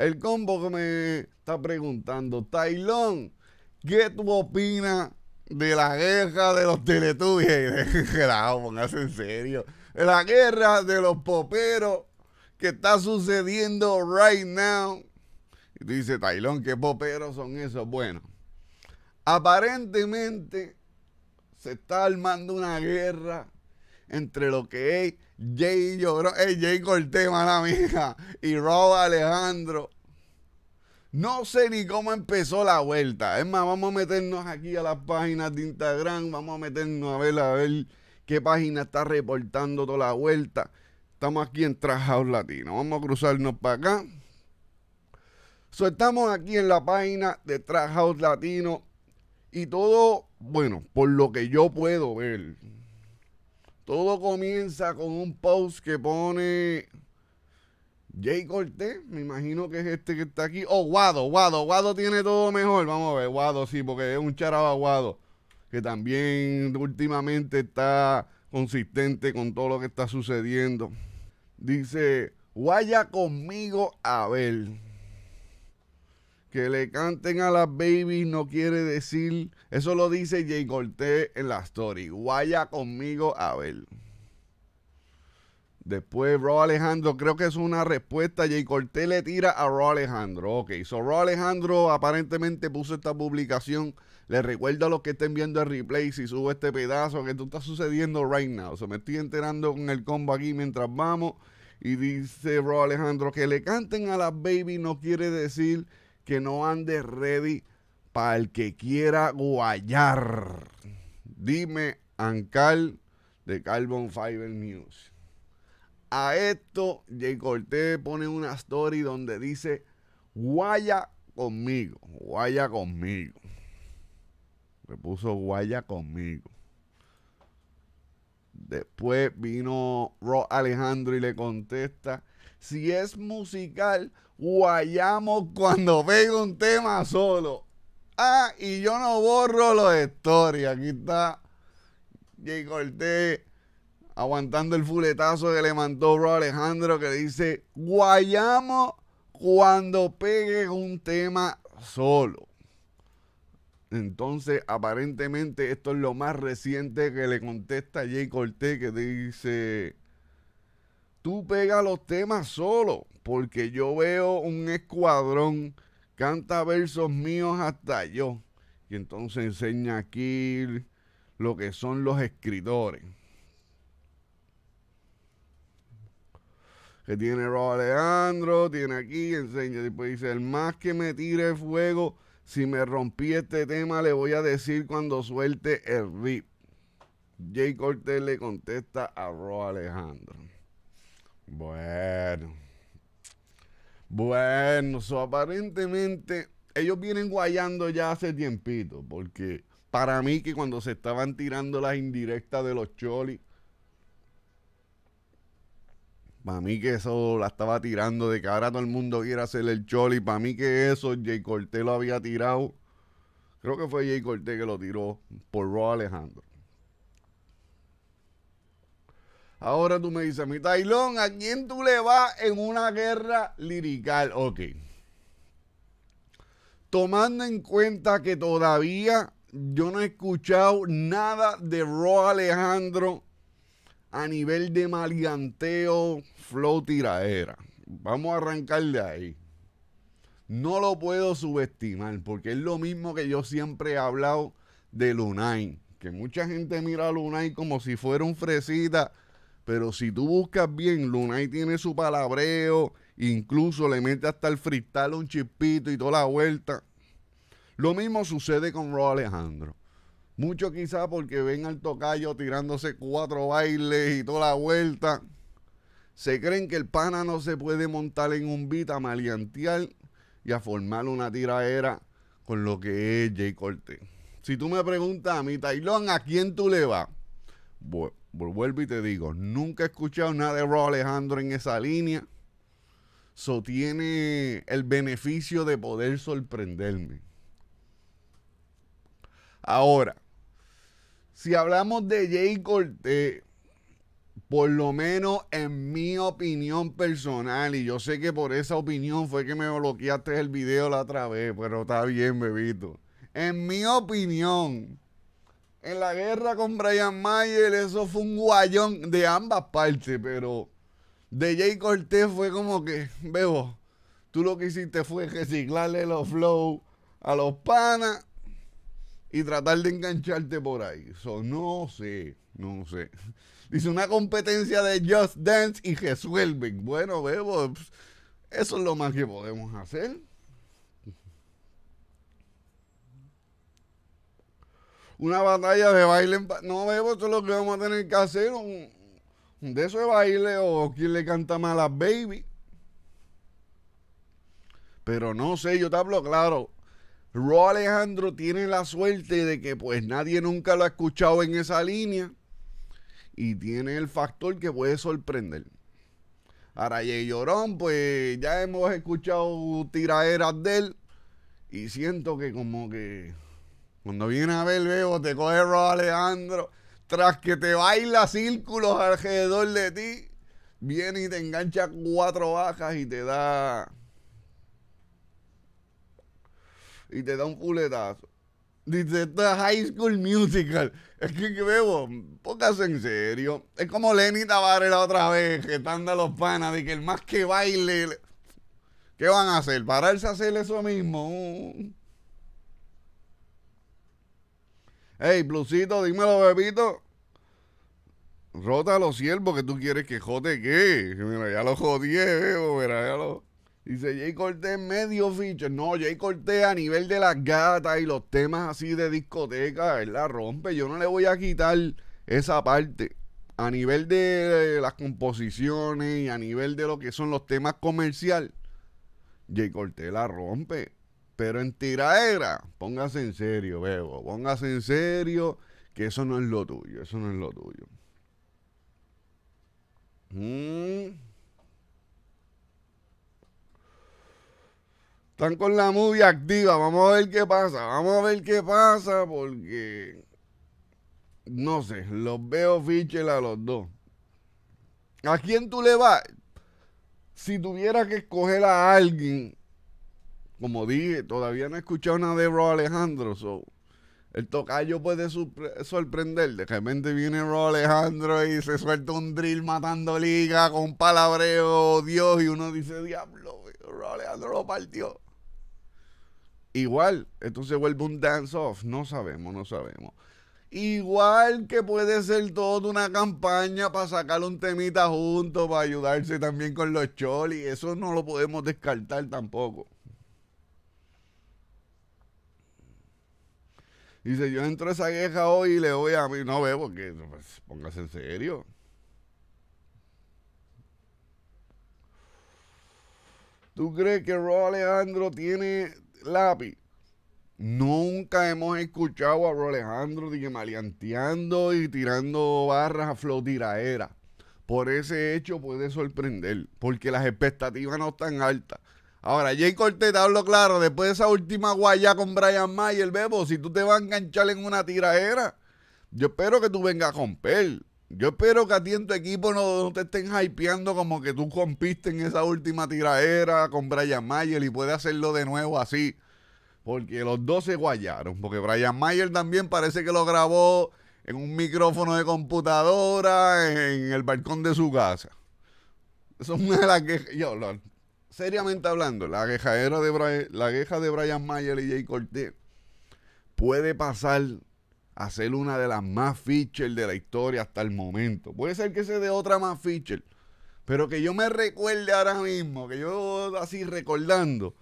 El combo que me está preguntando, Tailón, ¿qué tú opinas de la guerra de los teletubbies? póngase en serio. la guerra de los poperos que está sucediendo right now. dice Tailón, ¿qué poperos son esos? Bueno, aparentemente se está armando una guerra entre lo que es Jay Lloró, eh, Jay Cortés, mala amiga, y Rob Alejandro. No sé ni cómo empezó la vuelta. Es más, vamos a meternos aquí a las páginas de Instagram. Vamos a meternos a ver, a ver qué página está reportando toda la vuelta. Estamos aquí en Trajados Latino. Vamos a cruzarnos para acá. So, estamos aquí en la página de Trajados Latino. Y todo, bueno, por lo que yo puedo ver todo comienza con un post que pone Jay Cortés, me imagino que es este que está aquí. Oh, Guado, Guado, Guado tiene todo mejor. Vamos a ver, Guado sí, porque es un charaba Guado, que también últimamente está consistente con todo lo que está sucediendo. Dice, vaya conmigo a ver que le canten a las babies no quiere decir. Eso lo dice Jay Cortés en la story. Vaya conmigo a ver. Después Ro Alejandro, creo que es una respuesta. Jay Cortés le tira a Ro Alejandro. Ok, so Ro Alejandro aparentemente puso esta publicación. Le recuerdo a los que estén viendo el replay si subo este pedazo que esto está sucediendo right now. O me estoy enterando con el combo aquí mientras vamos. Y dice Ro Alejandro que le canten a las baby no quiere decir que no ande ready para el que quiera guayar. Dime, Ancal de Carbon Fiber News. A esto, J. Cortés pone una story donde dice, guaya conmigo, guaya conmigo. Le puso guaya conmigo. Después vino ...Ross Alejandro y le contesta, si es musical, Guayamo cuando pega un tema solo. Ah, y yo no borro los stories. Aquí está Jay Cortés aguantando el fuletazo que le mandó bro Alejandro que dice Guayamo cuando pegue un tema solo. Entonces, aparentemente, esto es lo más reciente que le contesta Jay Cortés, que dice: Tú pegas los temas solo porque yo veo un escuadrón, canta versos míos hasta yo. Y entonces enseña aquí lo que son los escritores. Que tiene Rob Alejandro, tiene aquí, enseña. Después dice, el más que me tire fuego, si me rompí este tema, le voy a decir cuando suelte el rip. Jay Cortés le contesta a Rob Alejandro. Bueno. Bueno, aparentemente ellos vienen guayando ya hace tiempito, porque para mí que cuando se estaban tirando las indirectas de los cholis, para mí que eso la estaba tirando de cara ahora todo el mundo quiere hacer el choli. Para mí que eso Jay Cortés lo había tirado. Creo que fue Jay Cortés que lo tiró por Rob Alejandro. Ahora tú me dices, mi Tailón, ¿a quién tú le vas en una guerra lirical? Ok. Tomando en cuenta que todavía yo no he escuchado nada de Ro Alejandro a nivel de malianteo, flow tiraera. Vamos a arrancar de ahí. No lo puedo subestimar porque es lo mismo que yo siempre he hablado de Lunay. Que mucha gente mira a Lunay como si fuera un fresita pero si tú buscas bien, Luna ahí tiene su palabreo, incluso le mete hasta el freestyle un chispito y toda la vuelta. Lo mismo sucede con Ro Alejandro. Mucho quizá porque ven al tocayo tirándose cuatro bailes y toda la vuelta. Se creen que el pana no se puede montar en un beat a y a formar una tiraera con lo que es Jay Corte. Si tú me preguntas a mi Tailón, ¿a quién tú le vas? Bueno, vuelvo y te digo, nunca he escuchado nada de Rob Alejandro en esa línea. So tiene el beneficio de poder sorprenderme. Ahora, si hablamos de Jay Cortés, por lo menos en mi opinión personal, y yo sé que por esa opinión fue que me bloqueaste el video la otra vez, pero está bien, bebito. En mi opinión, en la guerra con Brian Mayer, eso fue un guayón de ambas partes, pero de Jay Cortés fue como que, bebo, tú lo que hiciste fue reciclarle los flow a los panas y tratar de engancharte por ahí. Eso no sé, no sé. Dice una competencia de Just Dance y resuelven. Bueno, bebo, eso es lo más que podemos hacer. una batalla de baile. No vemos solo lo que vamos a tener que hacer. Un, de eso de baile o quien le canta más a Baby. Pero no sé, yo te hablo claro. Ro Alejandro tiene la suerte de que pues nadie nunca lo ha escuchado en esa línea y tiene el factor que puede sorprender. Ahora, y Llorón, pues ya hemos escuchado tiraderas de él y siento que como que cuando viene a ver, veo, te coge Rob Alejandro, tras que te baila círculos alrededor de ti, viene y te engancha cuatro bajas y te da. Y te da un puletazo. Dice, esto es High School Musical. Es que, bebo, veo, en serio. Es como Lenny Tavares la otra vez, que están de los panas, de que el más que baile. ¿Qué van a hacer? ¿Pararse a hacer eso mismo? Hey, Blusito, dímelo, bebito. Rota a los siervos que tú quieres que jote qué. Mira, ya lo jodí, eh. mira, ya lo. Dice Jay en medio ficha, No, Jay Corté a nivel de las gatas y los temas así de discoteca, él la rompe. Yo no le voy a quitar esa parte. A nivel de las composiciones y a nivel de lo que son los temas comercial, Jay Corté la rompe pero en tiraera, póngase en serio, bebo, póngase en serio que eso no es lo tuyo, eso no es lo tuyo. Mm. Están con la movie activa, vamos a ver qué pasa, vamos a ver qué pasa porque no sé, los veo fichel a los dos. ¿A quién tú le vas? Si tuviera que escoger a alguien como dije, todavía no he escuchado nada de Ro Alejandro, el tocayo puede sorprender. De repente viene Ro Alejandro y se suelta un drill matando liga con palabreo, Dios, y uno dice, diablo, Ro Alejandro lo partió. Igual, esto se vuelve un dance-off, no sabemos, no sabemos. Igual que puede ser toda una campaña para sacar un temita junto, para ayudarse también con los cholis, eso no lo podemos descartar tampoco. dice, yo entro a esa queja hoy y le voy a mí. No veo porque pues, póngase en serio. ¿Tú crees que Ro Alejandro tiene lápiz? Nunca hemos escuchado a Ro Alejandro dije maleanteando y tirando barras a flotiraera. Por ese hecho puede sorprender, porque las expectativas no están altas. Ahora, Jay Cortez, hablo claro, después de esa última guayá con Brian Mayer, Bebo, si tú te vas a enganchar en una tiradera, yo espero que tú vengas a romper. Yo espero que a ti en tu equipo no, te estén hypeando como que tú compiste en esa última tiradera con Brian Mayer y puedes hacerlo de nuevo así. Porque los dos se guayaron. Porque Brian Mayer también parece que lo grabó en un micrófono de computadora en el balcón de su casa. Eso es una de las que. Yo, seriamente hablando, la quejadera de la queja de Brian Mayer y Jay Cortez puede pasar a ser una de las más features de la historia hasta el momento. Puede ser que sea de otra más feature, pero que yo me recuerde ahora mismo, que yo así recordando,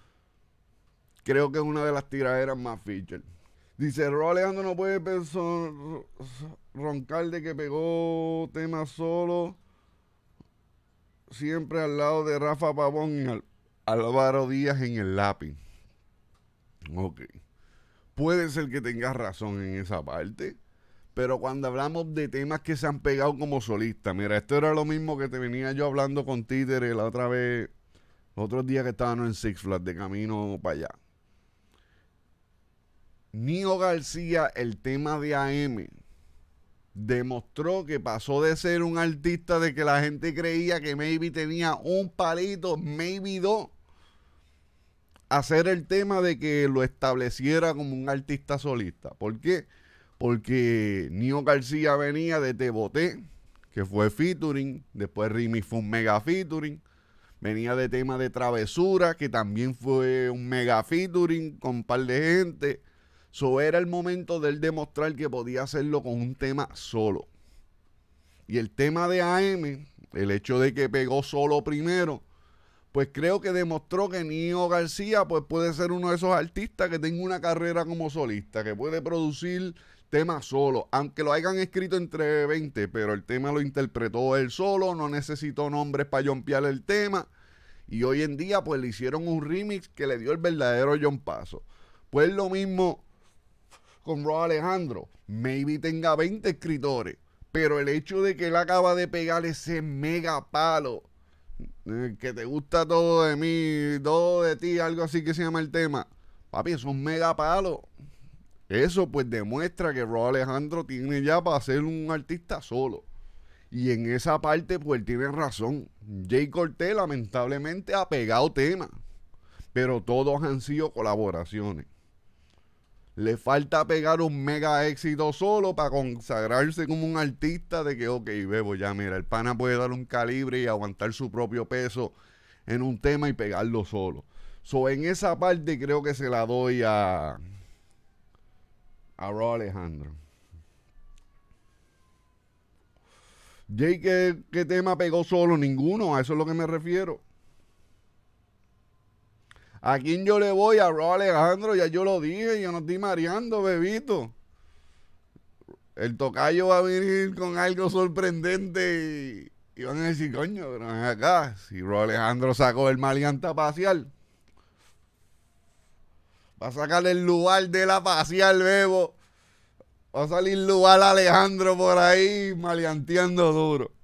creo que es una de las tiraderas más feature. Dice, Ro Alejandro no puede pensar, roncar de que pegó tema solo siempre al lado de Rafa Pavón y Álvaro Díaz en el lápiz. Ok. Puede ser que tengas razón en esa parte. Pero cuando hablamos de temas que se han pegado como solista, mira, esto era lo mismo que te venía yo hablando con Títer la otra vez, los otros días que estábamos en Six Flags de camino para allá. Nio García, el tema de AM, demostró que pasó de ser un artista de que la gente creía que maybe tenía un palito, maybe dos, a ser el tema de que lo estableciera como un artista solista. ¿Por qué? Porque Nio García venía de Teboté, que fue featuring, después Rimi fue un mega featuring, venía de tema de Travesura, que también fue un mega featuring con un par de gente era el momento de él demostrar que podía hacerlo con un tema solo. Y el tema de AM, el hecho de que pegó solo primero, pues creo que demostró que Nio García pues puede ser uno de esos artistas que tenga una carrera como solista, que puede producir temas solo, aunque lo hayan escrito entre 20, pero el tema lo interpretó él solo, no necesitó nombres para jompear el tema, y hoy en día pues le hicieron un remix que le dio el verdadero John Paso. Pues lo mismo con Rob Alejandro, maybe tenga 20 escritores, pero el hecho de que él acaba de pegar ese mega palo, eh, que te gusta todo de mí, todo de ti, algo así que se llama el tema, papi, es un mega palo. Eso pues demuestra que Rob Alejandro tiene ya para ser un artista solo. Y en esa parte, pues tiene razón. Jay Cortés lamentablemente ha pegado temas, pero todos han sido colaboraciones. Le falta pegar un mega éxito solo para consagrarse como un artista de que, ok, bebo, ya mira, el pana puede dar un calibre y aguantar su propio peso en un tema y pegarlo solo. So, en esa parte creo que se la doy a, a Alejandro. Jake, que ¿qué tema pegó solo? Ninguno, a eso es lo que me refiero. ¿A quién yo le voy? A Rob Alejandro, ya yo lo dije, yo no estoy mareando, bebito. El tocayo va a venir con algo sorprendente y, van a decir, coño, pero es acá. Si Rob Alejandro sacó el maleanta pasear, va a sacar el lugar de la pacial, bebo. Va a salir lugar Alejandro por ahí maleanteando duro.